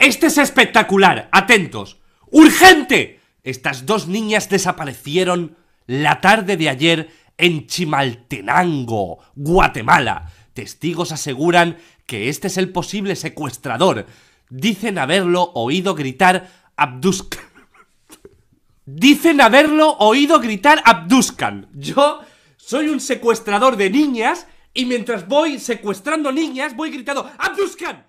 Este es espectacular, atentos. ¡Urgente! Estas dos niñas desaparecieron la tarde de ayer en Chimaltenango, Guatemala. Testigos aseguran que este es el posible secuestrador. Dicen haberlo oído gritar Abduscan. Dicen haberlo oído gritar Abduscan. Yo soy un secuestrador de niñas y mientras voy secuestrando niñas voy gritando ¡Abduscan!